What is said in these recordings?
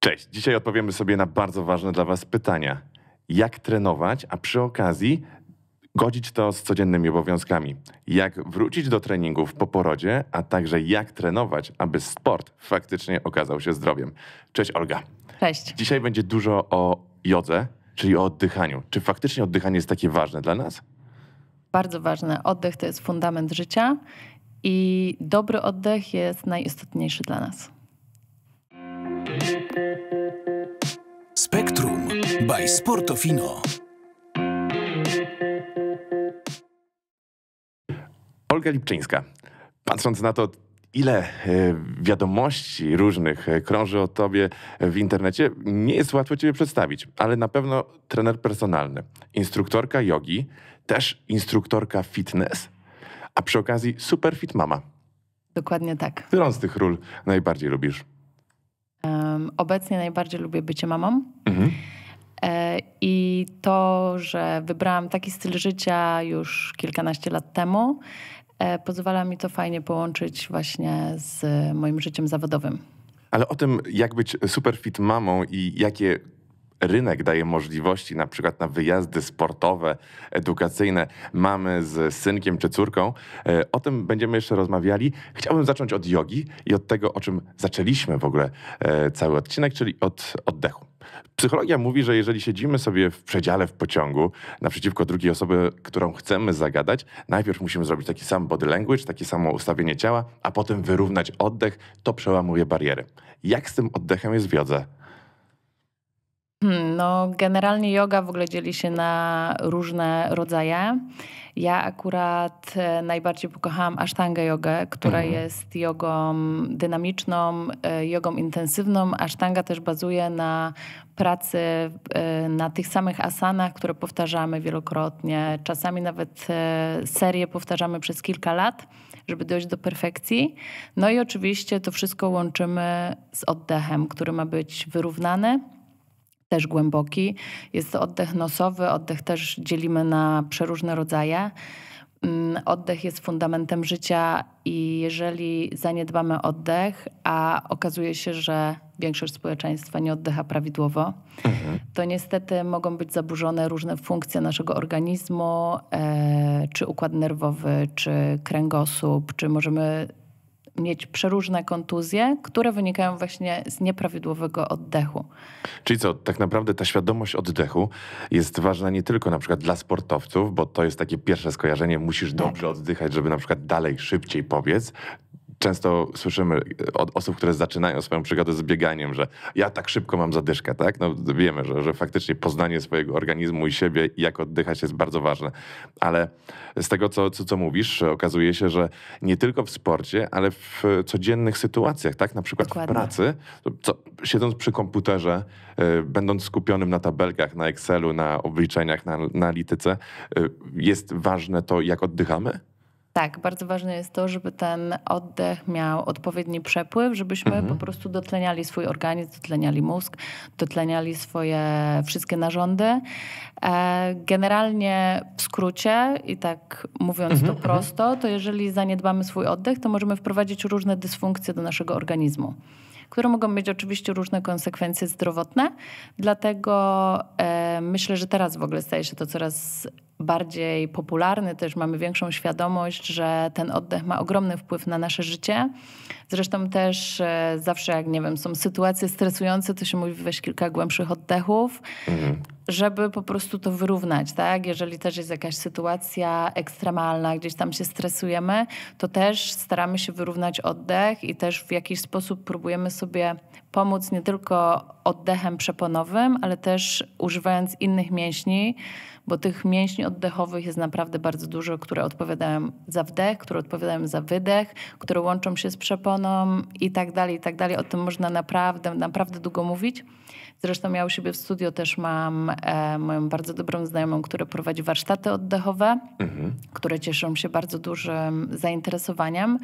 Cześć, dzisiaj odpowiemy sobie na bardzo ważne dla Was pytania. Jak trenować, a przy okazji godzić to z codziennymi obowiązkami? Jak wrócić do treningów po porodzie, a także jak trenować, aby sport faktycznie okazał się zdrowiem? Cześć Olga. Cześć. Dzisiaj będzie dużo o jodze, czyli o oddychaniu. Czy faktycznie oddychanie jest takie ważne dla nas? Bardzo ważne. Oddech to jest fundament życia i dobry oddech jest najistotniejszy dla nas. Spektrum by Sportofino. Olga Lipczyńska. Patrząc na to, ile e, wiadomości różnych e, krąży o tobie w internecie, nie jest łatwo ciebie przedstawić, ale na pewno trener personalny, instruktorka jogi, też instruktorka fitness, a przy okazji super fit mama. Dokładnie tak. Którą z tych ról najbardziej lubisz? Um, obecnie najbardziej lubię bycie mamą. Mhm. E, I to, że wybrałam taki styl życia już kilkanaście lat temu, e, pozwala mi to fajnie połączyć właśnie z moim życiem zawodowym. Ale o tym, jak być superfit mamą i jakie rynek daje możliwości na przykład na wyjazdy sportowe, edukacyjne mamy z synkiem czy córką. E, o tym będziemy jeszcze rozmawiali. Chciałbym zacząć od jogi i od tego, o czym zaczęliśmy w ogóle e, cały odcinek, czyli od oddechu. Psychologia mówi, że jeżeli siedzimy sobie w przedziale w pociągu naprzeciwko drugiej osoby, którą chcemy zagadać, najpierw musimy zrobić taki sam body language, takie samo ustawienie ciała, a potem wyrównać oddech. To przełamuje bariery. Jak z tym oddechem jest wiodze? Hmm, no, generalnie yoga w ogóle dzieli się na różne rodzaje. Ja akurat e, najbardziej pokochałam Ashtanga jogę, która mhm. jest jogą dynamiczną, e, jogą intensywną. Ashtanga też bazuje na pracy e, na tych samych asanach, które powtarzamy wielokrotnie. Czasami nawet serię powtarzamy przez kilka lat, żeby dojść do perfekcji. No i oczywiście to wszystko łączymy z oddechem, który ma być wyrównany też głęboki. Jest to oddech nosowy, oddech też dzielimy na przeróżne rodzaje. Mm, oddech jest fundamentem życia i jeżeli zaniedbamy oddech, a okazuje się, że większość społeczeństwa nie oddycha prawidłowo, mhm. to niestety mogą być zaburzone różne funkcje naszego organizmu, e, czy układ nerwowy, czy kręgosłup, czy możemy mieć przeróżne kontuzje, które wynikają właśnie z nieprawidłowego oddechu. Czyli co, tak naprawdę ta świadomość oddechu jest ważna nie tylko na przykład dla sportowców, bo to jest takie pierwsze skojarzenie, musisz tak. dobrze tak. oddychać, żeby na przykład dalej, szybciej pobiec, często słyszymy od osób, które zaczynają swoją przygodę z bieganiem, że ja tak szybko mam zadyszkę, tak? No wiemy, że, że faktycznie poznanie swojego organizmu i siebie i jak oddychać jest bardzo ważne. Ale z tego, co, co, co mówisz, okazuje się, że nie tylko w sporcie, ale w codziennych sytuacjach, tak? Na przykład Dokładnie. w pracy, co, siedząc przy komputerze, yy, będąc skupionym na tabelkach, na Excelu, na obliczeniach, na analityce, yy, jest ważne to, jak oddychamy? Tak, bardzo ważne jest to, żeby ten oddech miał odpowiedni przepływ, żebyśmy mhm. po prostu dotleniali swój organizm, dotleniali mózg, dotleniali swoje wszystkie narządy. E, generalnie w skrócie i tak mówiąc mhm. to mhm. prosto, to jeżeli zaniedbamy swój oddech, to możemy wprowadzić różne dysfunkcje do naszego organizmu które mogą mieć oczywiście różne konsekwencje zdrowotne. Dlatego e, myślę, że teraz w ogóle staje się to coraz bardziej popularny, też mamy większą świadomość, że ten oddech ma ogromny wpływ na nasze życie. Zresztą też e, zawsze, jak nie wiem, są sytuacje stresujące, to się mówi weź kilka głębszych oddechów, mhm. żeby po prostu to wyrównać, tak? Jeżeli też jest jakaś sytuacja ekstremalna, gdzieś tam się stresujemy, to też staramy się wyrównać oddech i też w jakiś sposób próbujemy sobie pomóc nie tylko oddechem przeponowym, ale też używając innych mięśni, bo tych mięśni oddechowych jest naprawdę bardzo dużo, które odpowiadają za wdech, które odpowiadają za wydech, które łączą się z przeponą i tak dalej, i tak dalej. O tym można naprawdę, naprawdę długo mówić. Zresztą ja u siebie w studio też mam e, moją bardzo dobrą znajomą, która prowadzi warsztaty oddechowe, mhm. które cieszą się bardzo dużym zainteresowaniem,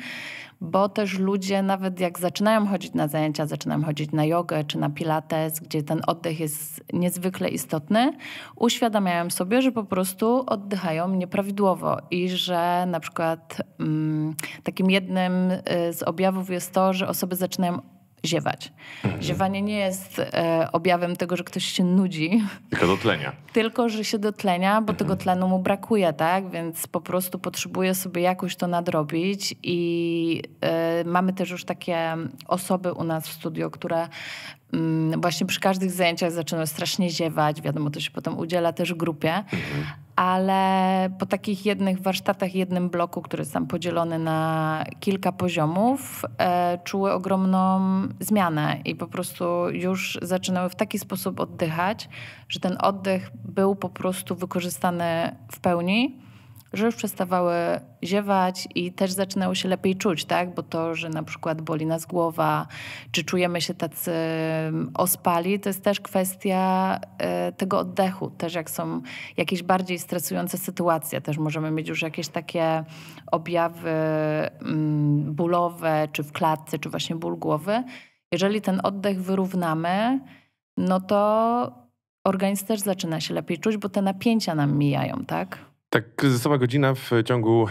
bo też ludzie nawet jak zaczynają chodzić na zajęcia, zaczynają chodzić na jogę czy na pilates, gdzie ten oddech jest niezwykle istotny, uświadamiają sobie, że po prostu oddychają nieprawidłowo i że na przykład mm, takim jednym y, z objawów jest to, że osoby zaczynają ziewać. Mhm. Ziewanie nie jest e, objawem tego, że ktoś się nudzi. Tylko dotlenia. Tylko, że się dotlenia, bo mhm. tego tlenu mu brakuje, tak? Więc po prostu potrzebuje sobie jakoś to nadrobić i e, mamy też już takie osoby u nas w studio, które Mm, właśnie przy każdych zajęciach zaczynam strasznie ziewać, wiadomo, to się potem udziela też grupie, ale po takich jednych warsztatach, jednym bloku, który jest tam podzielony na kilka poziomów, e, czuły ogromną zmianę i po prostu już zaczynały w taki sposób oddychać, że ten oddech był po prostu wykorzystany w pełni że już przestawały ziewać i też zaczynały się lepiej czuć, tak? Bo to, że na przykład boli nas głowa, czy czujemy się tacy mm, ospali, to jest też kwestia e, tego oddechu. Też jak są jakieś bardziej stresujące sytuacje, też możemy mieć już jakieś takie objawy mm, bólowe, czy w klatce, czy właśnie ból głowy. Jeżeli ten oddech wyrównamy, no to organizm też zaczyna się lepiej czuć, bo te napięcia nam mijają, tak? Tak, kryzysowa godzina w ciągu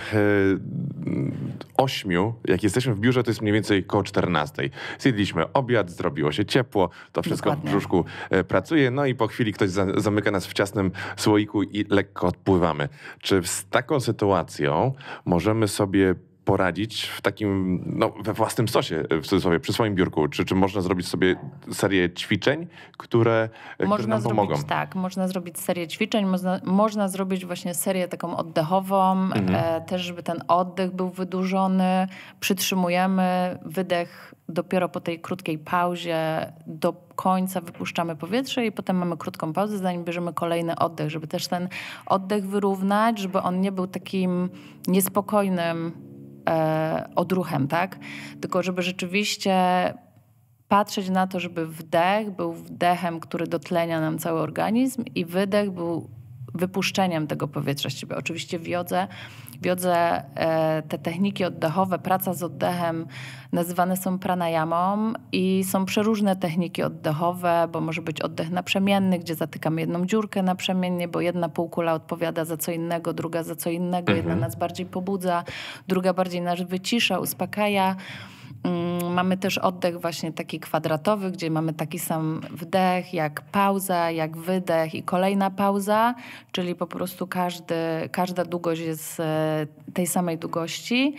8, e, jak jesteśmy w biurze, to jest mniej więcej koło 14. Zjedliśmy obiad, zrobiło się ciepło, to wszystko Dokładnie. w brzuszku e, pracuje, no i po chwili ktoś za, zamyka nas w ciasnym słoiku i lekko odpływamy. Czy z taką sytuacją możemy sobie poradzić w takim, no, we własnym sosie, e, w cudzysłowie, przy swoim biurku? Czy, czy można zrobić sobie serię ćwiczeń, które, e, można które nam zrobić, pomogą? Tak, można zrobić serię ćwiczeń, można, można zrobić właśnie serię taką oddechową, mhm. e, też żeby ten oddech był wydłużony. Przytrzymujemy wydech dopiero po tej krótkiej pauzie do końca wypuszczamy powietrze i potem mamy krótką pauzę, zanim bierzemy kolejny oddech, żeby też ten oddech wyrównać, żeby on nie był takim niespokojnym E, odruchem, tak? Tylko żeby rzeczywiście patrzeć na to, żeby wdech był wdechem, który dotlenia nam cały organizm i wydech był wypuszczeniem tego powietrza z ciebie. Oczywiście w jodze Wiodzę e, te techniki oddechowe, praca z oddechem nazywane są pranayamą i są przeróżne techniki oddechowe, bo może być oddech naprzemienny, gdzie zatykamy jedną dziurkę naprzemiennie, bo jedna półkula odpowiada za co innego, druga za co innego, jedna mhm. nas bardziej pobudza, druga bardziej nas wycisza, uspokaja. Mm, mamy też oddech właśnie taki kwadratowy, gdzie mamy taki sam wdech, jak pauza, jak wydech i kolejna pauza, czyli po prostu każdy, każda długość jest e, tej samej długości.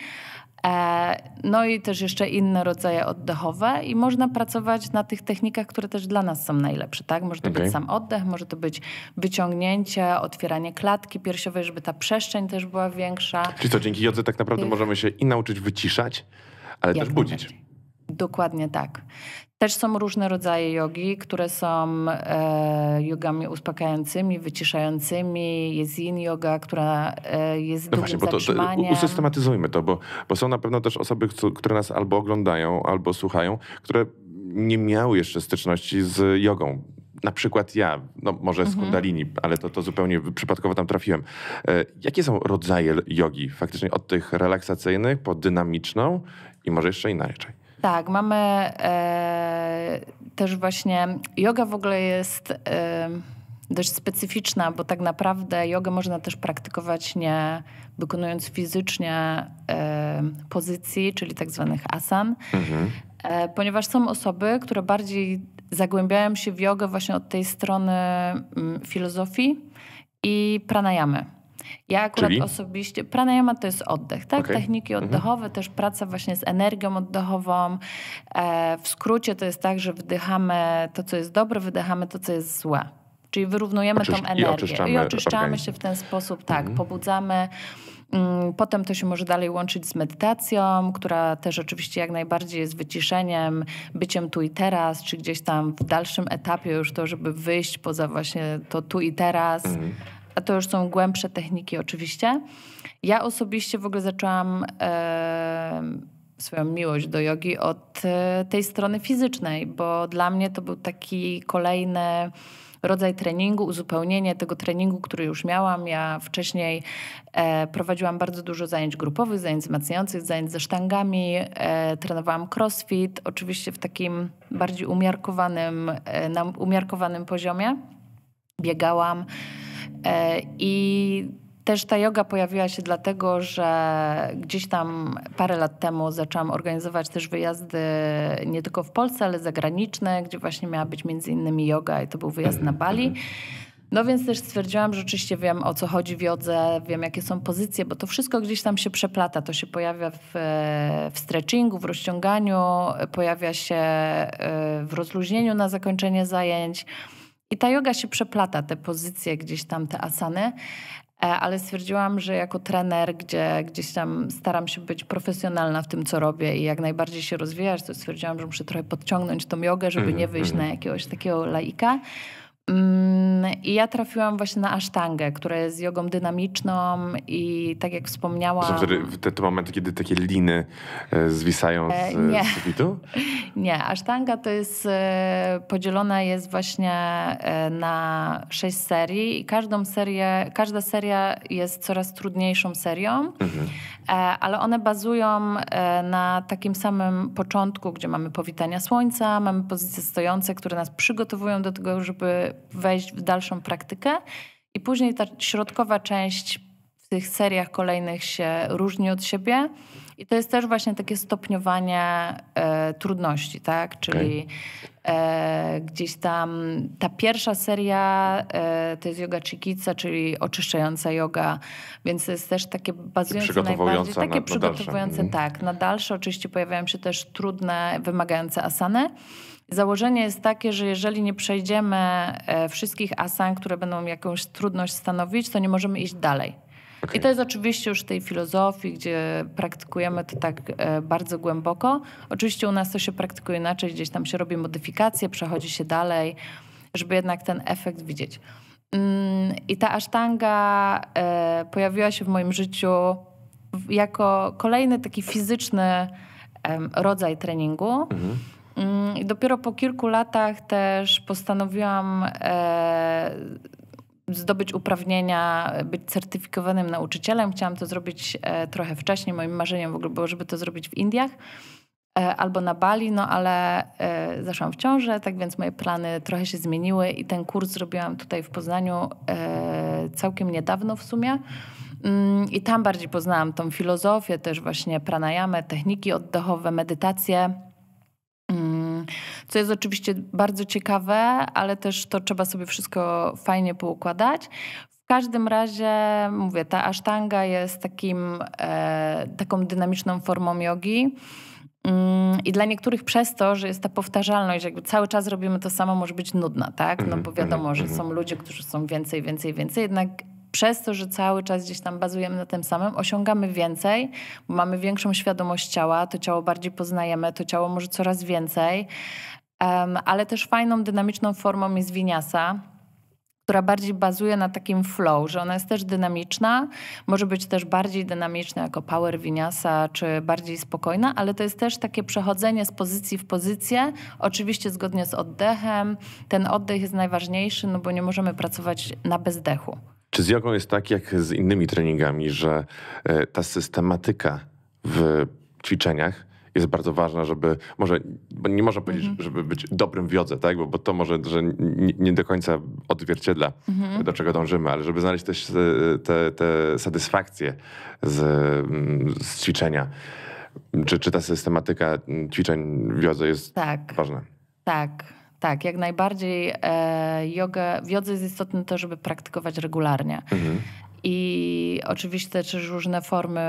E, no i też jeszcze inne rodzaje oddechowe i można pracować na tych technikach, które też dla nas są najlepsze, tak? Może to okay. być sam oddech, może to być wyciągnięcie, otwieranie klatki piersiowej, żeby ta przestrzeń też była większa. Czyli co dzięki jodze tak naprawdę możemy się i nauczyć wyciszać, ale też budzić. Dokładnie tak. Też są różne rodzaje jogi, które są e, jogami uspokajającymi, wyciszającymi. Jest yin yoga, która e, jest no właśnie, bo to, to, usystematyzujmy to, bo, bo są na pewno też osoby, które nas albo oglądają, albo słuchają, które nie miały jeszcze styczności z jogą na przykład ja, no może z mhm. kundalini, ale to, to zupełnie przypadkowo tam trafiłem. E, jakie są rodzaje jogi? Faktycznie od tych relaksacyjnych po dynamiczną i może jeszcze inaczej. Tak, mamy e, też właśnie. Yoga w ogóle jest e, dość specyficzna, bo tak naprawdę jogę można też praktykować nie wykonując fizycznie e, pozycji, czyli tak zwanych asan, mhm. E, ponieważ są osoby, które bardziej zagłębiają się w jogę właśnie od tej strony m, mm, filozofii i pranayamy. Ja akurat Czyli? osobiście, pranayama to jest oddech, tak? Okay. Techniki mhm. oddechowe, mhm. też praca właśnie z energią oddechową. E, w skrócie to jest tak, że wdychamy to, co jest dobre, wydychamy to, co jest złe. Czyli wyrównujemy Oczysz tą energię. I oczyszczamy, I oczyszczamy się w ten sposób, tak, mhm. pobudzamy. Mm, potem to się może dalej łączyć z medytacją, która też oczywiście jak najbardziej jest wyciszeniem, byciem tu i teraz, czy gdzieś tam w dalszym etapie już to, żeby wyjść poza właśnie to tu i teraz. Mhm a to już są głębsze techniki oczywiście. Ja osobiście w ogóle zaczęłam e, swoją miłość do jogi od e, tej strony fizycznej, bo dla mnie to był taki kolejny rodzaj treningu, uzupełnienie tego treningu, który już miałam. Ja wcześniej e, prowadziłam bardzo dużo zajęć grupowych, zajęć wzmacniających, zajęć ze sztangami, e, trenowałam crossfit, oczywiście w takim bardziej umiarkowanym, e, na umiarkowanym poziomie. Biegałam E, I też ta yoga pojawiła się dlatego, że gdzieś tam parę lat temu zaczęłam organizować też wyjazdy nie tylko w Polsce, ale zagraniczne, gdzie właśnie miała być między innymi yoga i to był wyjazd na mhm, Bali. Mhm. No więc też stwierdziłam, że oczywiście wiem o co chodzi w jodze, wiem jakie są pozycje, bo to wszystko gdzieś tam się przeplata. To się pojawia w, w stretchingu, w rozciąganiu, pojawia się e, w rozluźnieniu na zakończenie zajęć. I ta yoga się przeplata, te pozycje gdzieś tam, te asany, e, ale stwierdziłam, że jako trener, gdzie gdzieś tam staram się być profesjonalna w tym, co robię i jak najbardziej się rozwijać, to stwierdziłam, że muszę trochę podciągnąć tą jogę, żeby mhm, nie wyjść mhm. na jakiegoś takiego laika. Mm, I ja trafiłam właśnie na asztangę, która jest jogą dynamiczną i tak jak wspomniałam... To, wtedy, te, te momenty, kiedy takie liny e, zwisają z, e, e, nie. z sufitu? Nie, asztanga to jest, podzielona jest właśnie na sześć serii i każdą serię, każda seria jest coraz trudniejszą serią, mhm. ale one bazują na takim samym początku, gdzie mamy powitania słońca, mamy pozycje stojące, które nas przygotowują do tego, żeby wejść w dalszą praktykę. I później ta środkowa część w tych seriach kolejnych się różni od siebie. I to jest też właśnie takie stopniowanie e, trudności, tak? Czyli okay. E, gdzieś tam ta pierwsza seria e, to jest yoga chikica, czyli oczyszczająca yoga, więc to jest też takie bazujące przygotowujące takie na, przygotowujące, na tak. Na dalsze oczywiście pojawiają się też trudne, wymagające asany. Założenie jest takie, że jeżeli nie przejdziemy wszystkich asan, które będą jakąś trudność stanowić, to nie możemy iść dalej. Okay. I to jest oczywiście już w tej filozofii, gdzie praktykujemy to tak e, bardzo głęboko. Oczywiście u nas to się praktykuje inaczej, gdzieś tam się robi modyfikacje, przechodzi się dalej, żeby jednak ten efekt widzieć. Mm, I ta asztanga e, pojawiła się w moim życiu jako kolejny taki fizyczny rodzaj treningu. Mhm. Mm, I dopiero po kilku latach też postanowiłam e, zdobyć uprawnienia, być certyfikowanym nauczycielem. Chciałam to zrobić e, trochę wcześniej. Moim marzeniem w ogóle było, żeby to zrobić w Indiach e, albo na Bali, no ale e, zaszłam w ciążę, tak więc moje plany trochę się zmieniły i ten kurs zrobiłam tutaj w Poznaniu całkiem niedawno w sumie. Mm, I tam bardziej poznałam tą filozofię, też właśnie pranayamę, techniki oddechowe, medytację co jest oczywiście bardzo ciekawe, ale też to trzeba sobie wszystko fajnie poukładać. W każdym razie, mówię, ta asztanga jest takim, e, taką dynamiczną formą jogi. Mm, I dla niektórych przez to, że jest ta powtarzalność, jakby cały czas robimy to samo, może być nudna, tak? No mhm, bo wiadomo, mhm, że mhm. są ludzie, którzy są więcej, więcej, więcej, jednak przez to, że cały czas gdzieś tam bazujemy na tym samym, osiągamy więcej, bo mamy większą świadomość ciała, to ciało bardziej poznajemy, to ciało może coraz więcej ale też fajną, dynamiczną formą jest winiasa która bardziej bazuje na takim flow, że ona jest też dynamiczna, może być też bardziej dynamiczna jako power winiasa, czy bardziej spokojna, ale to jest też takie przechodzenie z pozycji w pozycję, oczywiście zgodnie z oddechem. Ten oddech jest najważniejszy, no bo nie możemy pracować na bezdechu. Czy z jogą jest tak jak z innymi treningami, że e, ta systematyka w ćwiczeniach jest bardzo ważna, żeby może, nie można powiedzieć, mhm. żeby być dobrym wiodze, tak? bo, bo to może że nie, do końca odzwierciedla, mhm. do czego dążymy, ale żeby znaleźć też e, te, te satysfakcje z, mm, z ćwiczenia. Czy, czy ta systematyka mm, ćwiczeń wiodze jest tak. ważna? Tak, tak, jak najbardziej e, yoga, w jodze jest istotne to, żeby praktykować regularnie. Mhm. I oczywiście też różne formy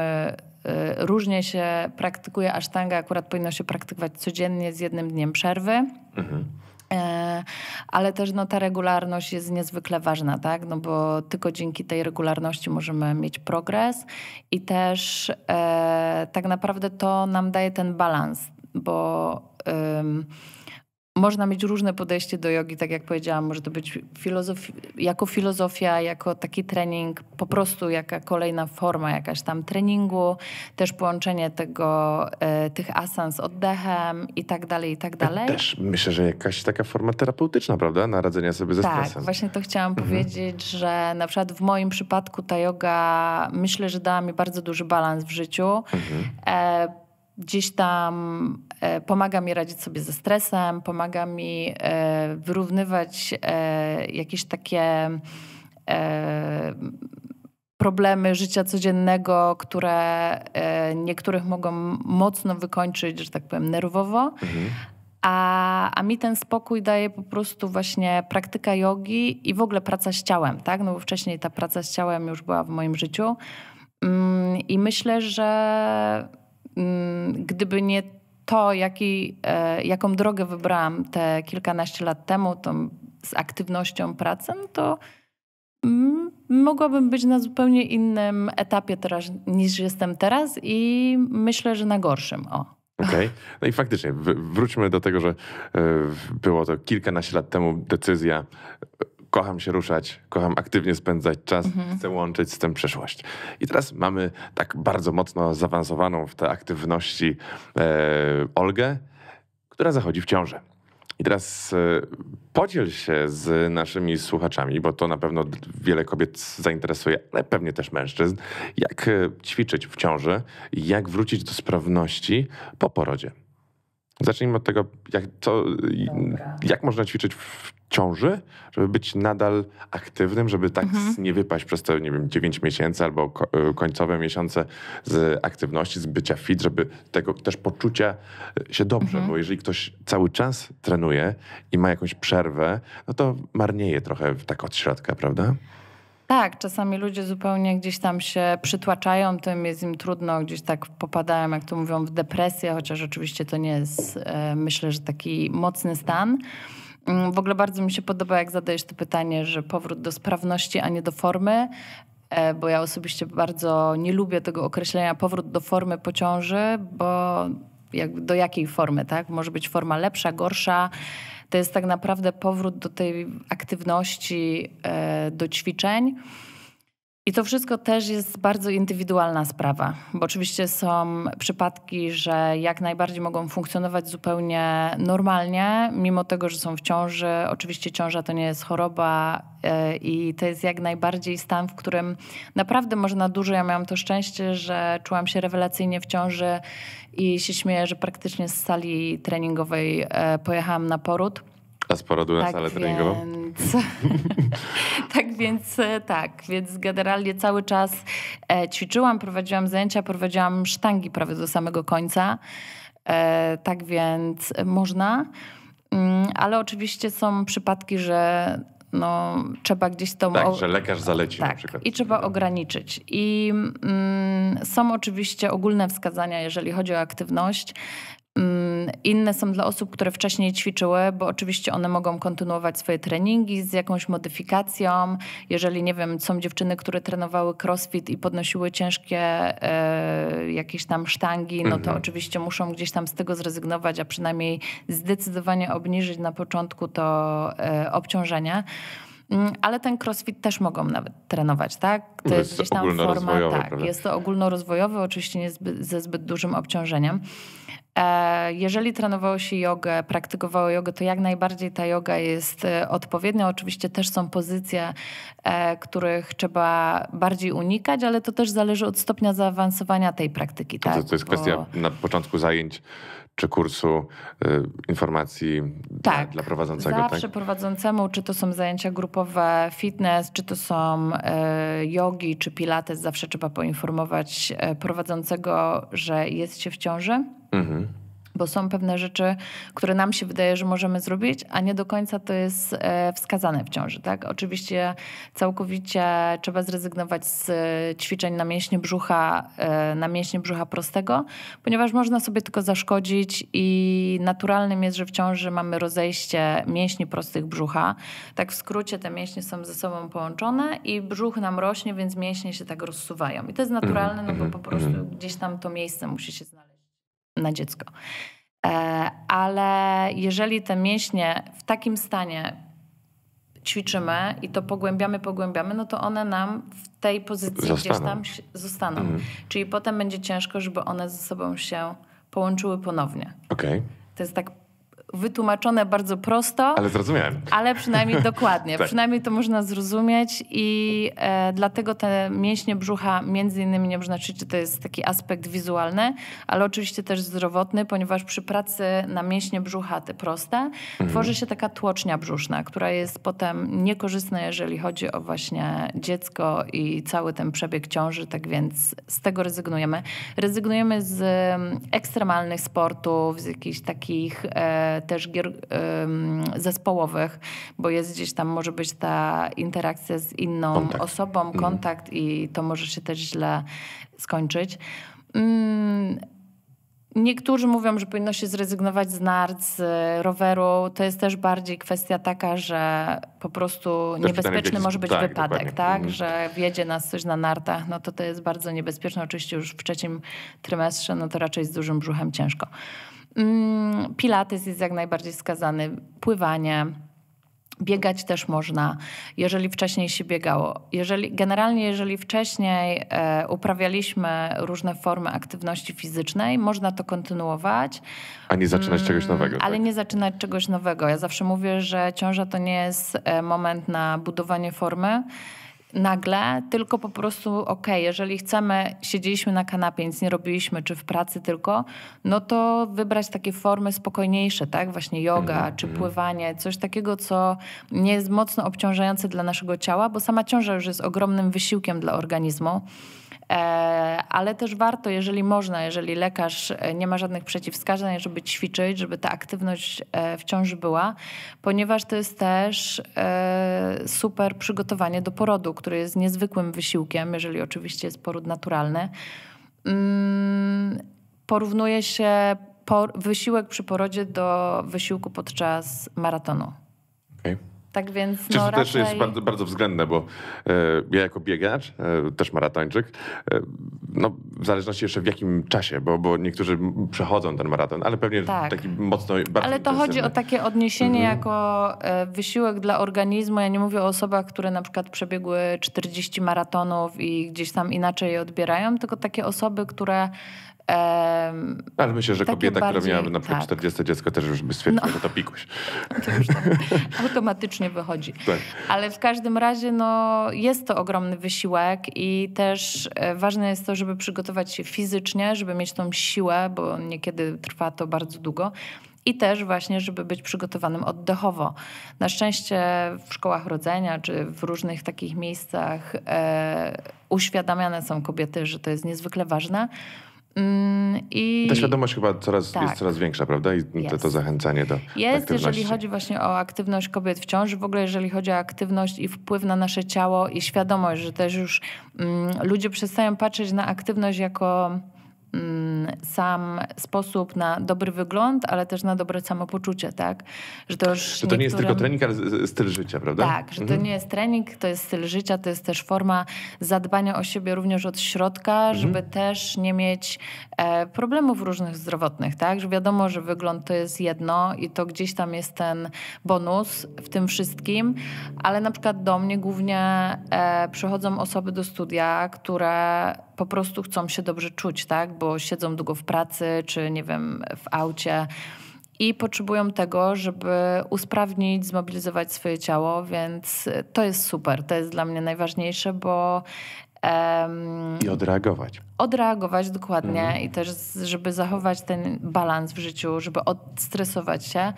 Y, różnie się praktykuje asztanga, akurat powinno się praktykować codziennie z jednym dniem przerwy. Mhm e, ale też no, ta regularność jest niezwykle ważna, tak? no bo tylko dzięki tej regularności możemy mieć progres i też e, tak naprawdę to nam daje ten balans, bo można mieć różne podejście do jogi, tak jak powiedziałam, może to być jako filozofia, jako taki trening, po prostu jaka kolejna forma jakaś tam treningu, też połączenie tego, e, tych asan z oddechem i tak dalej, i tak dalej. Też myślę, że jakaś taka forma terapeutyczna, prawda, naradzenia sobie ze tak, stresem. Tak, właśnie to chciałam mhm. powiedzieć, że na przykład w moim przypadku ta yoga myślę, że dała mi bardzo duży balans w życiu, mhm. e gdzieś tam e, pomaga mi radzić sobie ze stresem, pomaga mi e, wyrównywać e, jakieś takie problemy życia codziennego, które niektórych mogą mocno wykończyć, że tak powiem, nerwowo. Mhm. A, a mi ten spokój daje po prostu właśnie praktyka jogi i w ogóle praca z ciałem, tak? No bo wcześniej ta praca z ciałem już była w moim życiu. Mm, I myślę, że Mm, gdyby nie to, jaki, e, jaką drogę wybrałam te kilkanaście lat temu, tą, z aktywnością pracy, no to mm, mogłabym być na zupełnie innym etapie teraz niż jestem teraz i myślę, że na gorszym. O. Okej. Okay. No i faktycznie, wróćmy do tego, że e, było to kilkanaście lat temu decyzja kocham się ruszać, kocham aktywnie spędzać czas, mhm. chcę łączyć z tym przeszłość. I teraz mamy tak bardzo mocno zaawansowaną w te aktywności e, Olgę, która zachodzi w ciążę. I teraz e, podziel się z naszymi słuchaczami, bo to na pewno wiele kobiet zainteresuje, ale pewnie też mężczyzn, jak e, ćwiczyć w ciąży, jak wrócić do sprawności po porodzie. Zacznijmy od tego, jak, to, jak można ćwiczyć w ciąży, żeby być nadal aktywnym, żeby tak mhm. nie wypaść przez te, nie wiem, 9 miesięcy albo e, końcowe miesiące z aktywności, z bycia fit, żeby tego też poczucia e, się dobrze, mhm. bo jeżeli ktoś cały czas trenuje i ma jakąś przerwę, no to marnieje trochę tak od środka, prawda? Tak, czasami ludzie zupełnie gdzieś tam się przytłaczają tym, jest im trudno, gdzieś tak popadają, jak to mówią, w depresję, chociaż oczywiście to nie jest, e, myślę, że taki mocny stan. Mm, w ogóle bardzo mi się podoba, jak zadajesz to pytanie, że powrót do sprawności, a nie do formy, e, bo ja osobiście bardzo nie lubię tego określenia powrót do formy po ciąży, bo do jakiej formy, tak? Może być forma lepsza, gorsza. To jest tak naprawdę powrót do tej aktywności, e, do ćwiczeń. I to wszystko też jest bardzo indywidualna sprawa, bo oczywiście są przypadki, że jak najbardziej mogą funkcjonować zupełnie normalnie, mimo tego, że są w ciąży. Oczywiście ciąża to nie jest choroba e, i to jest jak najbardziej stan, w którym naprawdę można dużo. Ja miałam to szczęście, że czułam się rewelacyjnie w ciąży i się śmieję, że praktycznie z sali treningowej e, pojechałam na poród a sporo byłem tak salę więc... tak więc e, tak, więc generalnie cały czas e, ćwiczyłam, prowadziłam zajęcia, prowadziłam sztangi prawie do samego końca. E, tak więc można, mm, ale oczywiście są przypadki, że no, trzeba gdzieś to... Tak, o... że lekarz zaleci tak, na przykład. i trzeba ograniczyć. I mm, są oczywiście ogólne wskazania, jeżeli chodzi o aktywność. Mm, inne są dla osób, które wcześniej ćwiczyły, bo oczywiście one mogą kontynuować swoje treningi z jakąś modyfikacją. Jeżeli, nie wiem, są dziewczyny, które trenowały crossfit i podnosiły ciężkie e, jakieś tam sztangi, no to mhm. oczywiście muszą gdzieś tam z tego zrezygnować, a przynajmniej zdecydowanie obniżyć na początku to y, e, obciążenia mm, ale ten crossfit też mogą nawet trenować, tak? To no, jest, gdzieś tam forma, tak. Jest to ogólnorozwojowy, oczywiście nie zbyt, ze zbyt dużym obciążeniem. E, jeżeli trenowało się jogę, praktykowało jogę, to jak najbardziej ta joga jest e, odpowiednia. Oczywiście też są pozycje, e, których trzeba bardziej unikać, ale to też zależy od stopnia zaawansowania tej praktyki. Tak? To, to jest kwestia Bo... na początku zajęć czy kursu y, informacji tak, dla prowadzącego. Zawsze tak? prowadzącemu, czy to są zajęcia grupowe, fitness, czy to są yogi, y, czy pilates, zawsze trzeba poinformować prowadzącego, że jest się w ciąży Mhm. Bo są pewne rzeczy, które nam się wydaje, że możemy zrobić, a nie do końca to jest e, wskazane w ciąży. Tak? Oczywiście całkowicie trzeba zrezygnować z e, ćwiczeń na mięśnie brzucha, e, na mięśnie brzucha prostego, ponieważ można sobie tylko zaszkodzić i naturalnym jest, że w ciąży mamy rozejście mięśni prostych brzucha. Tak w skrócie te mięśnie są ze sobą połączone i brzuch nam rośnie, więc mięśnie się tak rozsuwają. I to jest naturalne, no bo mhm, po mhm, prostu mhm. gdzieś tam to miejsce musi się znaleźć na dziecko. E, ale jeżeli te mięśnie w takim stanie ćwiczymy i to pogłębiamy, pogłębiamy, no to one nam w tej pozycji zostaną. gdzieś tam zostaną. Mhm. Czyli potem będzie ciężko, żeby one ze sobą się połączyły ponownie. Okay. To jest tak wytłumaczone bardzo prosto. Ale zrozumiałem. Ale przynajmniej dokładnie. tak. Przynajmniej to można zrozumieć i e, dlatego te mięśnie brzucha między innymi nie można czy to jest taki aspekt wizualny, ale oczywiście też zdrowotny, ponieważ przy pracy na mięśnie brzucha te proste mhm. tworzy się taka tłocznia brzuszna, która jest potem niekorzystna, jeżeli chodzi o właśnie dziecko i cały ten przebieg ciąży, tak więc z tego rezygnujemy. Rezygnujemy z mm, ekstremalnych sportów, z jakichś takich e, też gier zespołowych, bo jest gdzieś tam może być ta interakcja z inną kontakt. osobą, mhm. kontakt mm. i to może się też źle skończyć. Mm, niektórzy mówią, że powinno się zrezygnować z nart, z roweru. To jest też bardziej kwestia taka, że po prostu też niebezpieczny może być tak, wypadek, dokładnie. tak? Mhm. Że wjedzie nas coś na nartach, no to to jest bardzo niebezpieczne. Oczywiście już w trzecim trymestrze, no to raczej z dużym brzuchem ciężko. Mm, Pilates jest jak najbardziej skazany, pływanie, Biegać też można, jeżeli wcześniej się biegało. Jeżeli, generalnie, jeżeli wcześniej e, uprawialiśmy różne formy aktywności fizycznej, można to kontynuować. A nie zaczynać mm, czegoś nowego. Ale tak? nie zaczynać czegoś nowego. Ja zawsze mówię, że ciąża to nie jest e, moment na budowanie formy nagle, tylko po prostu okej, okay, jeżeli chcemy, siedzieliśmy na kanapie, nic nie robiliśmy, czy w pracy tylko, no to wybrać takie formy spokojniejsze, tak? Właśnie yoga mm -hmm. czy pływanie, coś takiego, co nie jest mocno obciążające dla naszego ciała, bo sama ciąża już jest ogromnym wysiłkiem dla organizmu. E, ale też warto, jeżeli można, jeżeli lekarz e, nie ma żadnych przeciwwskazań, żeby ćwiczyć, żeby ta aktywność e, wciąż była, ponieważ to jest też super przygotowanie do porodu, który jest niezwykłym wysiłkiem, jeżeli oczywiście jest poród naturalny. Mm, porównuje się wysiłek przy porodzie do wysiłku podczas maratonu. Okay. Tak więc no, to raczej... też jest bardzo, bardzo względne, bo e, ja jako biegacz, e, też maratończyk, e, no, w zależności jeszcze w jakim czasie, bo, bo niektórzy przechodzą ten maraton, ale pewnie tak. taki mocno... ale to chodzi o takie odniesienie mhm. jako wysiłek dla organizmu. Ja nie mówię o osobach, które na przykład przebiegły 40 maratonów i gdzieś tam inaczej je odbierają, tylko takie osoby, które Um, Ale myślę, że kobieta, bardziej, która miałaby na przykład tak. 40 dziecko, też już by stwierdziła, no. że to pikuś. To już tam automatycznie wychodzi. Tak. Ale w każdym razie no, jest to ogromny wysiłek i też e, ważne jest to, żeby przygotować się fizycznie, żeby mieć tą siłę, bo niekiedy trwa to bardzo długo i też właśnie, żeby być przygotowanym oddechowo. Na szczęście w szkołach rodzenia czy w różnych takich miejscach e, uświadamiane są kobiety, że to jest niezwykle ważne. Mm, I... Ta świadomość chyba coraz, tak. jest coraz większa, prawda? I jest. To, to zachęcanie do Jest, jeżeli chodzi właśnie o aktywność kobiet w ciąży, w ogóle jeżeli chodzi o aktywność i wpływ na nasze ciało i świadomość, że też już um, ludzie przestają patrzeć na aktywność jako Mm, sam sposób na dobry wygląd, ale też na dobre samopoczucie, tak? Że to, już że to niektórym... nie jest tylko trening, ale styl życia, prawda? Tak, że mhm. to nie jest trening, to jest styl życia, to jest też forma zadbania o siebie również od środka, mhm. żeby też nie mieć e, problemów różnych zdrowotnych, tak? Że wiadomo, że wygląd to jest jedno i to gdzieś tam jest ten bonus w tym wszystkim, ale na przykład do mnie głównie e, przychodzą osoby do studia, które po prostu chcą się dobrze czuć, tak? Bo siedzą długo w pracy, czy nie wiem, w aucie i potrzebują tego, żeby usprawnić, zmobilizować swoje ciało, więc to jest super. To jest dla mnie najważniejsze, bo. Um, I odreagować. Odreagować dokładnie mm. i też, żeby zachować ten balans w życiu, żeby odstresować się.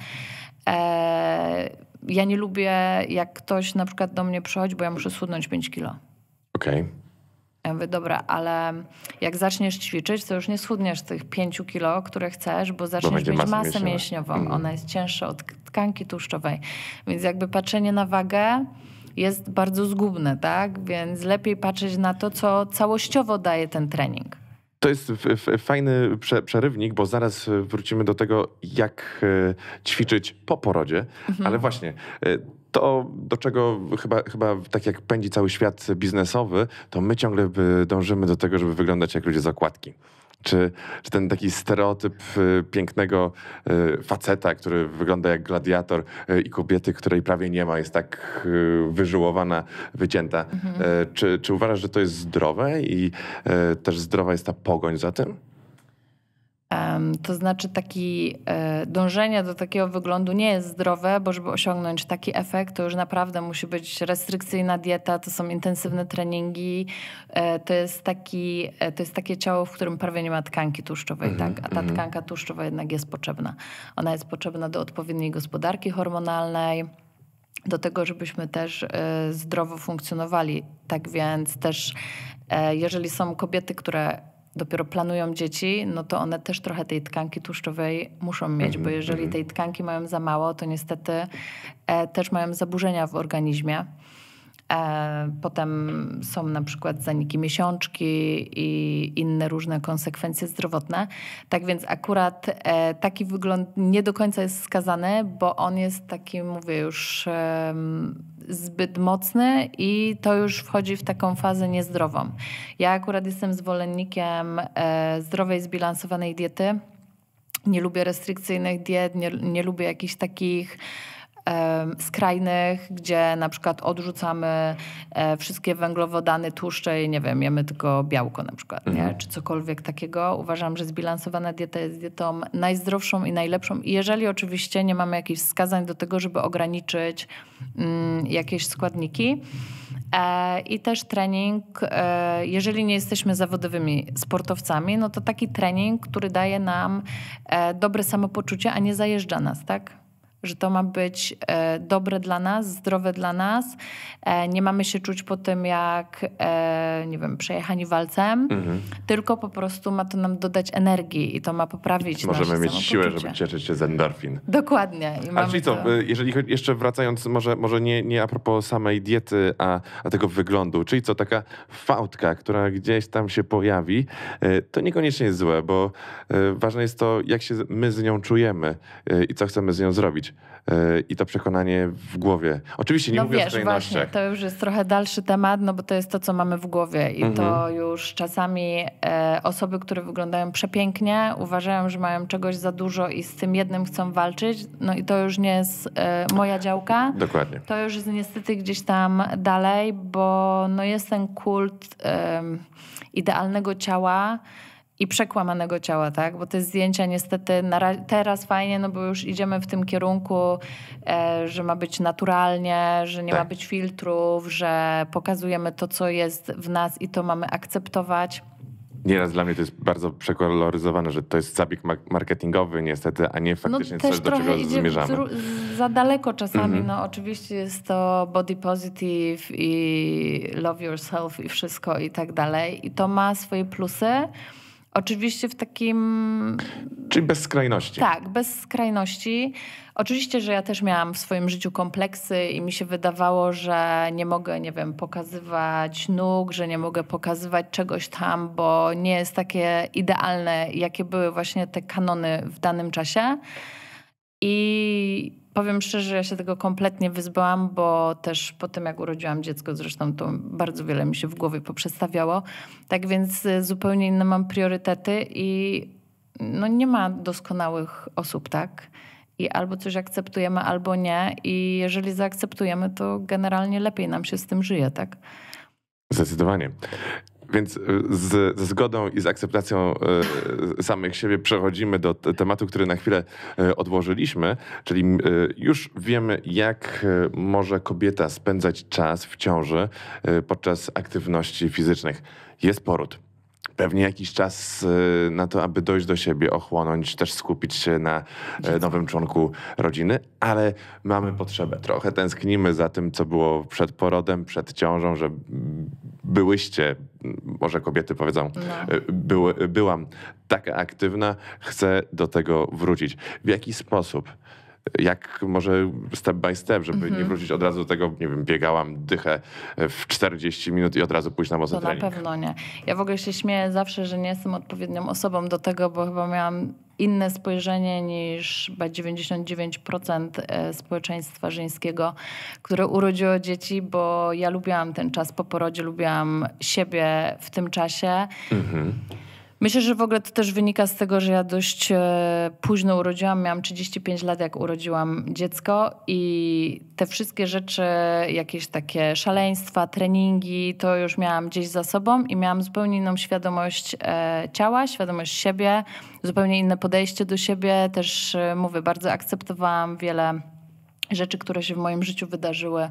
E, ja nie lubię, jak ktoś na przykład do mnie przychodzi, bo ja muszę schudnąć 5 kilo. Okej. Okay ja mówię, dobra, ale jak zaczniesz ćwiczyć, to już nie schudniesz tych 5 kilo, które chcesz, bo zaczniesz bo mieć masę, masę mięśniową. Mm. Ona jest cięższa od tkanki tłuszczowej. Więc jakby patrzenie na wagę jest bardzo zgubne, tak? Więc lepiej patrzeć na to, co całościowo daje ten trening. To jest fajny prze przerywnik, bo zaraz e, wrócimy do tego, jak e, ćwiczyć po porodzie, mhm. ale właśnie e, to, do czego chyba, chyba tak jak pędzi cały świat biznesowy, to my ciągle y, dążymy do tego, żeby wyglądać jak ludzie z okładki. Czy, czy, ten taki stereotyp y, pięknego y, faceta, który wygląda jak gladiator y, i kobiety, której prawie nie ma, jest tak y, wyżyłowana, wycięta. Mhm. Y, czy, czy uważasz, że to jest zdrowe i też zdrowa jest ta pogoń za tym? To znaczy, taki e, dążenie do takiego wyglądu nie jest zdrowe, bo żeby osiągnąć taki efekt, to już naprawdę musi być restrykcyjna dieta, to są intensywne treningi, e, to jest, taki, e, to jest takie ciało, w którym prawie nie ma tkanki tłuszczowej, mm -hmm, tak? a ta mhm. tkanka tłuszczowa jednak jest potrzebna. Ona jest potrzebna do odpowiedniej gospodarki hormonalnej do tego, żebyśmy też zdrowo funkcjonowali. Tak więc też, jeżeli są kobiety, które dopiero planują dzieci, no to one też trochę tej tkanki tłuszczowej muszą mieć, mm -hmm, bo mhm, jeżeli mhm. tej tkanki mają za mało, to niestety e, też mają zaburzenia w organizmie. E, potem są na przykład zaniki miesiączki i inne różne konsekwencje zdrowotne. Tak więc akurat e, taki wygląd nie do końca jest skazany, bo on jest taki, mówię już, zbyt mocny i to już wchodzi w taką fazę niezdrową. Ja akurat jestem zwolennikiem e, zdrowej, zbilansowanej diety. Nie lubię restrykcyjnych diet, nie, nie lubię jakichś takich skrajnych, gdzie na przykład odrzucamy e, wszystkie węglowodany, tłuszcze i nie wiem, jemy tylko białko na przykład, mhm. nie? czy cokolwiek takiego. Uważam, że zbilansowana dieta jest dietą najzdrowszą i najlepszą. I jeżeli oczywiście nie mamy jakichś wskazań do tego, żeby ograniczyć mm, jakieś składniki, e, i też trening, e, jeżeli nie jesteśmy zawodowymi sportowcami, no to taki trening, który daje nam dobre samopoczucie, a nie zajeżdża nas, tak? że to ma być e, dobre dla nas, zdrowe dla nas. E, nie mamy się czuć po tym jak, e, nie wiem, przejechani walcem, mhm. tylko po prostu ma to nam dodać energii i to ma poprawić I Możemy mieć siłę, żeby cieszyć się z endorfin. Dokładnie. I a czyli co, to... Y, jeżeli jeszcze wracając, może, może nie, nie a propos samej diety, a, a tego wyglądu, czyli co, taka fałdka, która gdzieś tam się pojawi, y, to niekoniecznie jest złe, bo y, ważne jest to, jak się my z nią czujemy i co chcemy z nią zrobić. E, i to przekonanie w głowie. Oczywiście nie no mówię wiesz, o skrajnościach. Właśnie, to już jest trochę dalszy temat, no bo to jest to, co mamy w głowie i mhm. to już czasami e, osoby, które wyglądają przepięknie, uważają, że mają czegoś za dużo i z tym jednym chcą walczyć, no i to już nie jest e, moja działka. Dokładnie. To już jest niestety gdzieś tam dalej, bo no jest ten kult e, idealnego ciała, i przekłamanego ciała, tak? Bo te zdjęcia niestety teraz fajnie, no bo już idziemy w tym kierunku, e, że ma być naturalnie, że nie tak. ma być filtrów, że pokazujemy to, co jest w nas i to mamy akceptować. Nieraz dla mnie to jest bardzo przekoloryzowane, że to jest zabieg marketingowy niestety, a nie no faktycznie no, coś, do czego idzie zmierzamy. Za daleko czasami. Mm -hmm. No, oczywiście jest to body positive i love yourself i wszystko i tak dalej. I to ma swoje plusy. Oczywiście w takim. Czyli bez skrajności. Tak, bez skrajności. Oczywiście, że ja też miałam w swoim życiu kompleksy i mi się wydawało, że nie mogę, nie wiem, pokazywać nóg, że nie mogę pokazywać czegoś tam, bo nie jest takie idealne, jakie były właśnie te kanony w danym czasie. I Powiem szczerze, ja się tego kompletnie wyzbyłam, bo też po tym, jak urodziłam dziecko, zresztą to bardzo wiele mi się w głowie poprzestawiało. Tak więc y, zupełnie inne mam priorytety i no nie ma doskonałych osób, tak? I albo coś akceptujemy, albo nie. I jeżeli zaakceptujemy, to generalnie lepiej nam się z tym żyje, tak? Zdecydowanie. Więc e, z, ze zgodą i z akceptacją e, samych siebie przechodzimy do tematu, który na chwilę e, odłożyliśmy, czyli już wiemy, jak może kobieta spędzać czas w ciąży podczas aktywności fizycznych. Jest poród pewnie jakiś czas y, na to, aby dojść do siebie, ochłonąć, też skupić się na e, nowym członku rodziny, ale mamy potrzebę. Trochę tęsknimy za tym, co było przed porodem, przed ciążą, że byłyście, może kobiety powiedzą, no. Y, były, byłam taka aktywna, chcę do tego wrócić. W jaki sposób? jak może step by step, żeby mm -hmm. nie mhm. wrócić od razu do tego, nie wiem, biegałam dychę w 40 minut i od razu pójść na mocny to trening. na pewno nie. Ja w ogóle się śmieję zawsze, że nie jestem odpowiednią osobą do tego, bo chyba miałam inne spojrzenie niż chyba 99% e, społeczeństwa żeńskiego, które urodziło dzieci, bo ja lubiłam ten czas po porodzie, lubiłam siebie w tym czasie. Mhm. Myślę, że w ogóle to też wynika z tego, że ja dość e, późno urodziłam. Miałam 35 lat, jak urodziłam dziecko, i te wszystkie rzeczy, jakieś takie szaleństwa, treningi, to już miałam gdzieś za sobą i miałam zupełnie inną świadomość e, ciała, świadomość siebie, zupełnie inne podejście do siebie. Też e, mówię, bardzo akceptowałam wiele rzeczy, które się w moim życiu wydarzyły.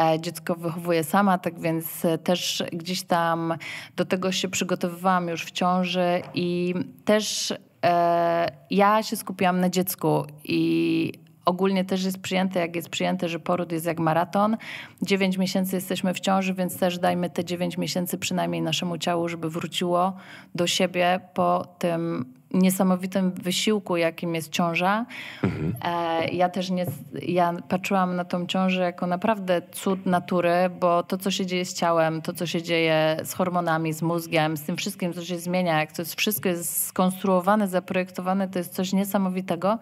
E, dziecko wychowuję sama, tak więc e, też gdzieś tam do tego się przygotowywałam już w ciąży i też e, ja się skupiłam na dziecku i ogólnie też jest przyjęte, jak jest przyjęte, że poród jest jak maraton. 9 miesięcy jesteśmy w ciąży, więc też dajmy te 9 miesięcy przynajmniej naszemu ciału, żeby wróciło do siebie po tym niesamowitym wysiłku, jakim jest ciąża. Mhm. E, ja też nie, ja patrzyłam na tą ciążę jako naprawdę cud natury, bo to, co się dzieje z ciałem, to, co się dzieje z hormonami, z mózgiem, z tym wszystkim, co się zmienia, jak to jest wszystko jest skonstruowane, zaprojektowane, to jest coś niesamowitego.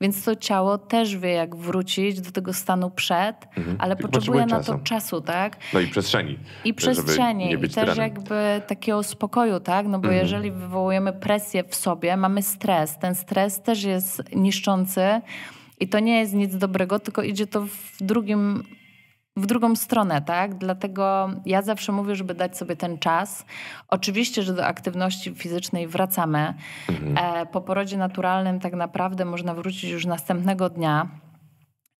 Więc to ciało też wie, jak wrócić do tego stanu przed, mhm. ale potrzebuje na to czasu, tak? No i przestrzeni. I przestrzeni. I też jakby takiego spokoju, tak? No bo mhm. jeżeli wywołujemy presję w sobie, mamy stres. Ten stres też jest niszczący i to nie jest nic dobrego, tylko idzie to w drugim w drugą stronę, tak? Dlatego ja zawsze mówię, żeby dać sobie ten czas. Oczywiście, że do aktywności fizycznej wracamy. Mhm. E, po porodzie naturalnym tak naprawdę można wrócić już następnego dnia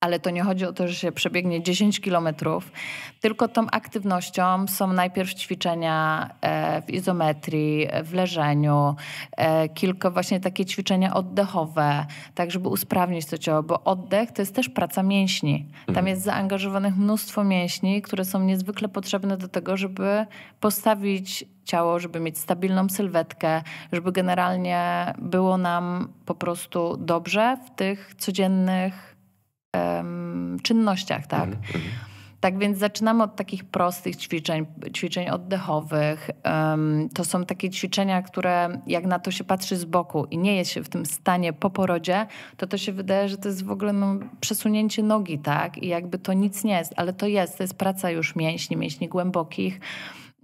ale to nie chodzi o to, że się przebiegnie 10 kilometrów, tylko tą aktywnością są najpierw ćwiczenia e, w izometrii, e, w leżeniu, e, kilka właśnie takie ćwiczenia oddechowe, tak żeby usprawnić to ciało, bo oddech to jest też praca mięśni. Tam mhm. jest zaangażowanych mnóstwo mięśni, które są niezwykle potrzebne do tego, żeby postawić ciało, żeby mieć stabilną sylwetkę, żeby generalnie było nam po prostu dobrze w tych codziennych um, czynnościach, tak? Mm -hmm. Tak więc zaczynamy od takich prostych ćwiczeń, ćwiczeń oddechowych. To są takie ćwiczenia, które jak na to się patrzy z boku i nie jest się w tym stanie po porodzie, to to się wydaje, że to jest w ogóle no, przesunięcie nogi, tak? I jakby to nic nie jest, ale to jest, to jest praca już mięśni, mięśni głębokich.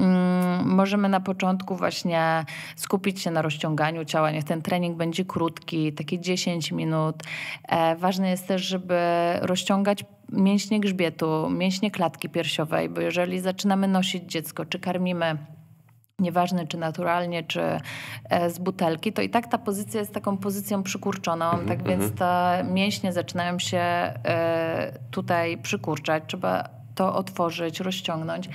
Mm, możemy na początku właśnie skupić się na rozciąganiu ciała. Niech ten trening będzie krótki, takie 10 minut. E, ważne jest też, żeby rozciągać mięśnie grzbietu, mięśnie klatki piersiowej, bo jeżeli zaczynamy nosić dziecko, czy karmimy nieważne czy naturalnie, czy e, z butelki, to i tak ta pozycja jest taką pozycją przykurczoną, mm -hmm. tak więc mhm. te mięśnie zaczynają się e, tutaj przykurczać. Trzeba to otworzyć, rozciągnąć.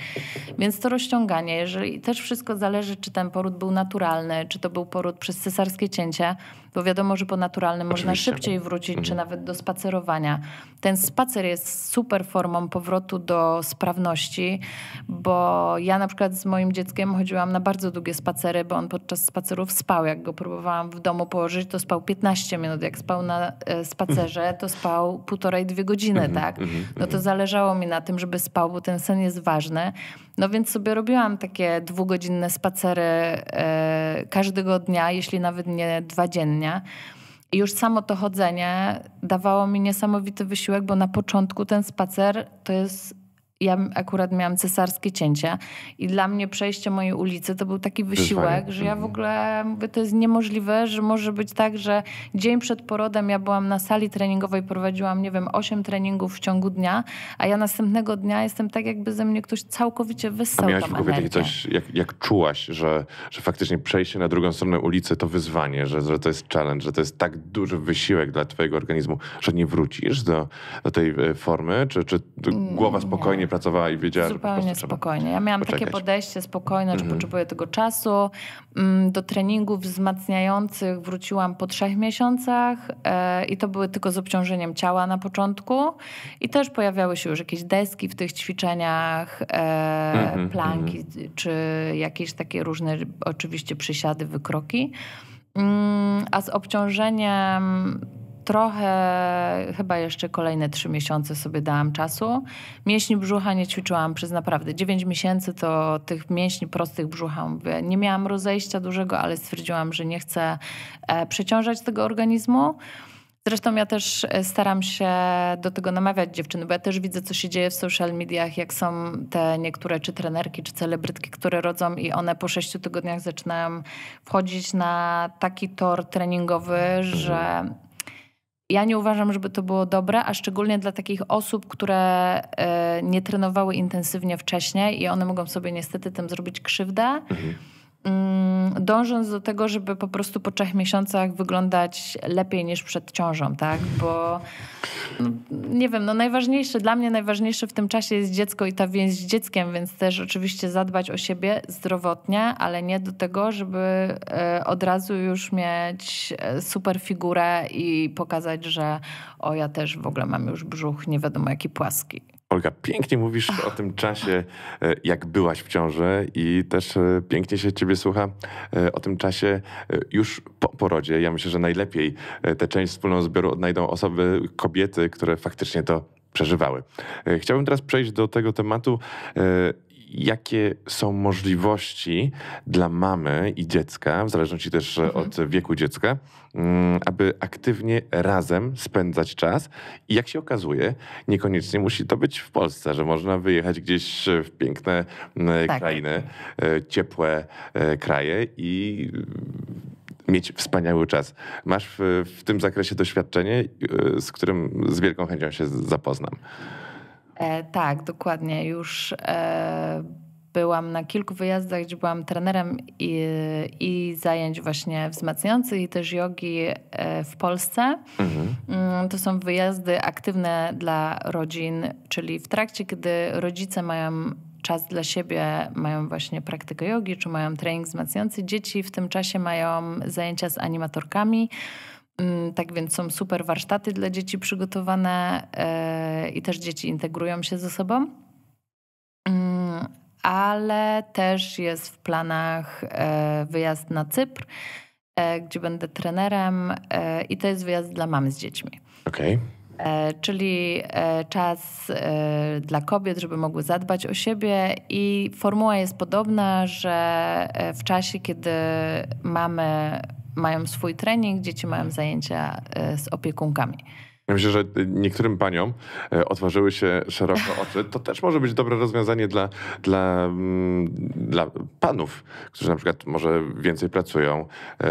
Więc to rozciąganie, jeżeli też wszystko zależy, czy ten poród był naturalny, czy to był poród przez cesarskie cięcie, bo wiadomo, że po naturalnym Oczywiście. można szybciej no. wrócić, czy mhm. nawet do spacerowania. Ten spacer jest super formą powrotu do sprawności, bo ja na przykład z moim dzieckiem chodziłam na bardzo długie spacery, bo on podczas spacerów spał. Jak go próbowałam w domu położyć, to spał 15 minut. Jak spał na e, spacerze, mhm. to spał półtorej, dwie godziny, mhm, tak? No to zależało mi na tym, żeby spał, bo ten sen jest ważny. No więc sobie robiłam takie dwugodzinne spacery e, każdego dnia, jeśli nawet nie dwa dziennie. I już samo to chodzenie dawało mi niesamowity wysiłek, bo na początku ten spacer to jest ja akurat miałam cesarskie cięcia i dla mnie przejście mojej ulicy to był taki wysiłek, że ja w mhm. ogóle mówię, to jest niemożliwe, że może być tak, że dzień przed porodem ja byłam na sali treningowej, prowadziłam, nie wiem, osiem treningów w ciągu dnia, a ja następnego dnia jestem tak, jakby ze mnie ktoś całkowicie wyssał a miałaś w energię. takie coś, jak, jak czułaś, że, że faktycznie przejście na drugą stronę ulicy to wyzwanie, że, że to jest challenge, że to jest tak duży wysiłek dla twojego organizmu, że nie wrócisz do, do tej e, formy, czy, czy mm, głowa spokojnie pracowała i wiedziała, Zupełnie że spokojnie. Ja miałam poczekać. takie podejście spokojne, że mm potrzebuję tego czasu. Mm, do treningów wzmacniających wróciłam po trzech miesiącach e, i to były tylko z obciążeniem ciała na początku i też pojawiały się już jakieś deski w tych ćwiczeniach, e, mhm, mhm. planki czy jakieś takie różne oczywiście przysiady, wykroki. Mm, a z obciążeniem trochę, chyba jeszcze kolejne trzy miesiące sobie dałam czasu. Mięśni brzucha nie ćwiczyłam przez naprawdę 9 miesięcy, to tych mięśni prostych brzucha mówię, nie miałam rozejścia dużego, ale stwierdziłam, że nie chcę e, przeciążać tego organizmu. Zresztą ja też e, staram się do tego namawiać dziewczyny, bo ja też widzę, co się dzieje w social mediach, jak są te niektóre czy trenerki, czy celebrytki, które rodzą i one po sześciu tygodniach zaczynają wchodzić na taki tor treningowy, że mhm. Ja nie uważam, żeby to było dobre, a szczególnie dla takich osób, które e, nie trenowały intensywnie wcześniej i one mogą sobie niestety tym zrobić krzywdę. Mhm Mm, dążąc do tego, żeby po prostu po trzech miesiącach wyglądać lepiej niż przed ciążą, tak? Bo no, nie wiem, no najważniejsze, dla mnie najważniejsze w tym czasie jest dziecko i ta więź z dzieckiem, więc też oczywiście zadbać o siebie zdrowotnie, ale nie do tego, żeby e, od razu już mieć e, super figurę i pokazać, że o ja też w ogóle mam już brzuch nie wiadomo jaki płaski. Olga, pięknie mówisz o tym czasie, e, jak byłaś w ciąży i też e, pięknie się ciebie słucha e, o tym czasie już po porodzie. Ja myślę, że najlepiej tę część wspólną zbioru odnajdą osoby, kobiety, które faktycznie to przeżywały. Chciałbym teraz przejść do tego tematu, jakie są możliwości dla mamy i dziecka, w zależności też mhm. od wieku dziecka, mm, aby aktywnie razem spędzać czas. I jak się okazuje, niekoniecznie musi to być w Polsce, że można wyjechać gdzieś w piękne mm, tak. krainy, e, ciepłe e, kraje i mieć wspaniały czas. Masz w, w tym zakresie doświadczenie, e, z którym z wielką chęcią się zapoznam. E, tak, dokładnie. Już e, byłam na kilku wyjazdach, gdzie byłam trenerem i, i zajęć właśnie wzmacniających i też jogi e, w Polsce. Mhm. Mm, to są wyjazdy aktywne dla rodzin, czyli w trakcie, gdy rodzice mają czas dla siebie, mają właśnie praktykę jogi, czy mają trening wzmacniający. Dzieci w tym czasie mają zajęcia z animatorkami, Mm, tak więc są super warsztaty dla dzieci przygotowane e, i też dzieci integrują się ze sobą. Mm, ale też jest w planach e, wyjazd na Cypr, e, gdzie będę trenerem i to jest wyjazd dla mam z dziećmi. Okej. Okay czyli czas dla kobiet, żeby mogły zadbać o siebie. I formuła jest podobna, że w czasie, kiedy mamy mają swój trening, dzieci mają zajęcia e, z opiekunkami. Ja myślę, że niektórym paniom e, otworzyły się szeroko oczy. To też może być dobre rozwiązanie dla, dla, mm, dla panów, którzy na przykład może więcej pracują, e,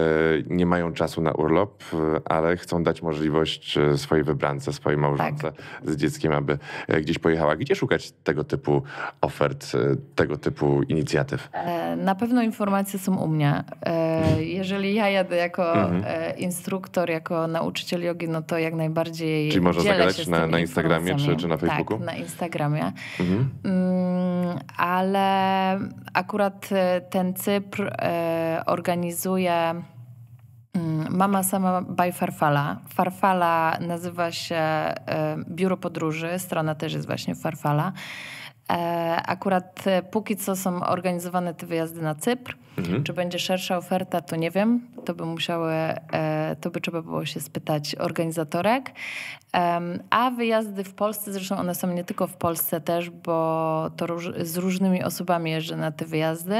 nie mają czasu na urlop, e, ale chcą dać możliwość swojej wybrance, swojej małżonce tak. z dzieckiem, aby gdzieś pojechała. Gdzie szukać tego typu ofert, tego typu inicjatyw? Na pewno informacje są u mnie. Mhm. Jeżeli ja jadę jako mhm. instruktor, jako nauczyciel jogi, no to jak najbardziej bardziej. Czyli można zagadać na, na Instagramie czy, czy na Facebooku? Tak, na Instagramie. Mhm. Mm, ale akurat y, ten Cypr y, organizuje. Mm, Mama sama by Farfala. Farfala nazywa się y, Biuro Podróży, strona też jest właśnie Farfala. E, akurat e, póki co są organizowane te wyjazdy na Cypr. Mhm. Czy będzie szersza oferta, to nie wiem. To by musiały, e, to by trzeba było się spytać organizatorek. A wyjazdy w Polsce, zresztą one są nie tylko w Polsce też, bo to z różnymi osobami jeżdżę na te wyjazdy.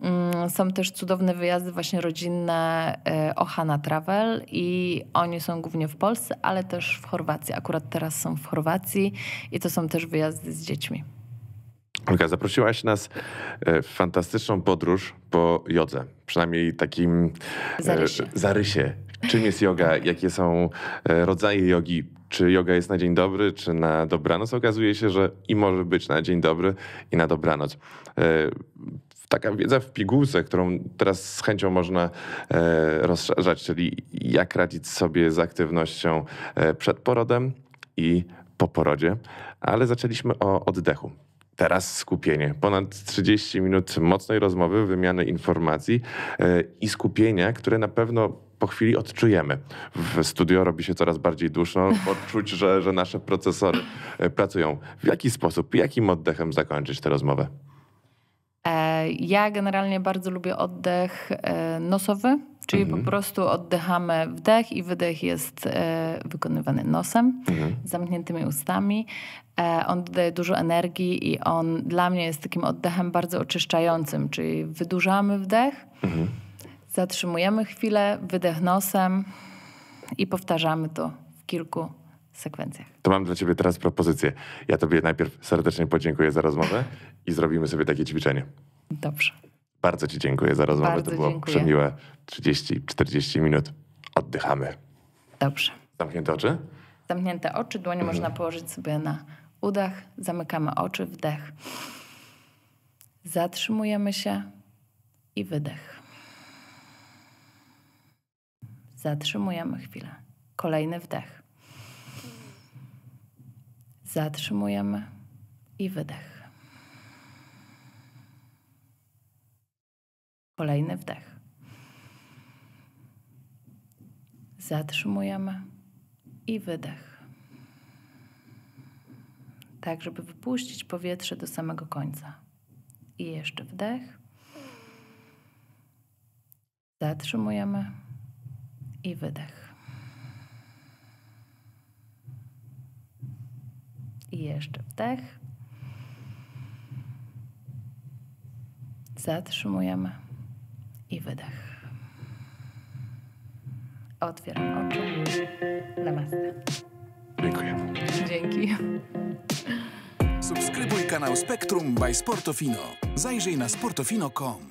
Mm, są też cudowne wyjazdy właśnie rodzinne Ohana Travel i oni są głównie w Polsce, ale też w Chorwacji. Akurat teraz są w Chorwacji i to są też wyjazdy z dziećmi. Olga, zaprosiłaś nas e, w fantastyczną podróż po jodze, przynajmniej takim e, zarysie. zarysie. Czym jest yoga, jakie są e, rodzaje jogi, czy yoga jest na dzień dobry, czy na dobranoc. Okazuje się, że i może być na dzień dobry, i na dobranoc. Taka wiedza w pigułce, którą teraz z chęcią można rozszerzać, czyli jak radzić sobie z aktywnością przed porodem i po porodzie, ale zaczęliśmy o oddechu. Teraz skupienie. Ponad 30 minut mocnej rozmowy, wymiany informacji e, i skupienia, które na pewno po chwili odczujemy. W studio robi się coraz bardziej duszno, odczuć, że, że nasze procesory e, pracują. W jaki sposób, jakim oddechem zakończyć tę rozmowę? E, ja generalnie bardzo lubię oddech nosowy, Czyli mhm. po prostu oddychamy wdech i wydech jest e, wykonywany nosem, mhm. zamkniętymi ustami. E, on dodaje dużo energii i on dla mnie jest takim oddechem bardzo oczyszczającym, czyli wydłużamy wdech, mhm. zatrzymujemy chwilę, wydech nosem i powtarzamy to w kilku sekwencjach. To mam dla ciebie teraz propozycję. Ja tobie najpierw serdecznie podziękuję za rozmowę i zrobimy sobie takie ćwiczenie. Dobrze. Bardzo Ci dziękuję za rozmowę. Bardzo to było dziękuję. przemiłe 30-40 minut. Oddychamy. Dobrze. Zamknięte oczy? Zamknięte oczy, dłonie mhm. można położyć sobie na udach. Zamykamy oczy, wdech. Zatrzymujemy się i wydech. Zatrzymujemy chwilę. Kolejny wdech. Zatrzymujemy i wydech. Kolejny wdech. Zatrzymujemy i wydech. Tak, żeby wypuścić powietrze do samego końca. I jeszcze wdech. Zatrzymujemy i wydech. I jeszcze wdech. Zatrzymujemy i wydech. Otwieram oczy. Namaste. Dziękuję. Dzięki. Subskrybuj kanał Spektrum by Sportofino. Zajrzyj na sportofino.com.